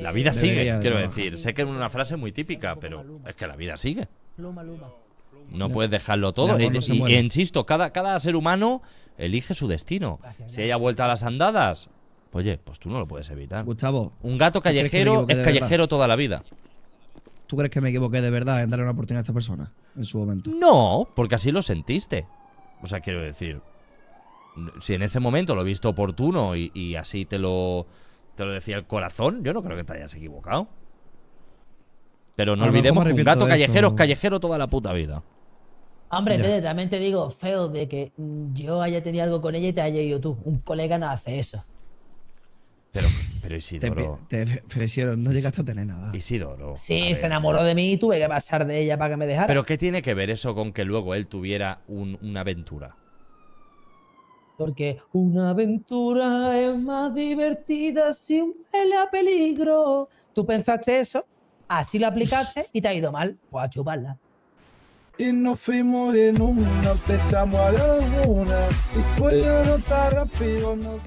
La vida sigue, quiero decir. Sé que es una frase muy típica, pero es que la vida sigue. No, puedes dejarlo todo. Y, insisto, cada, cada ser humano elige su destino. si haya vuelta a las andadas, oye, pues tú no lo puedes evitar. Gustavo. Un gato callejero es callejero toda la vida. ¿Tú crees que me equivoqué de verdad en darle una oportunidad a esta persona en su momento? No, porque así lo sentiste. O sea, quiero decir, si en ese momento lo he visto oportuno y así te lo te lo decía el corazón, yo no creo que te hayas equivocado. Pero no olvidemos que un gato callejero es callejero toda la puta vida. Hombre, también te digo, feo de que yo haya tenido algo con ella y te haya ido tú. Un colega no hace eso. Pero, pero Isidoro. Te, pero no llegaste a tener nada. Isidoro. Sí, se enamoró de mí y tuve que pasar de ella para que me dejara. Pero ¿qué tiene que ver eso con que luego él tuviera una aventura? Porque una aventura es más divertida si huele a peligro. Tú pensaste eso, así lo aplicaste y te ha ido mal. Pues a chuparla. Y nos fuimos en una, empezamos a la una. Y puedo notar rápido, nos...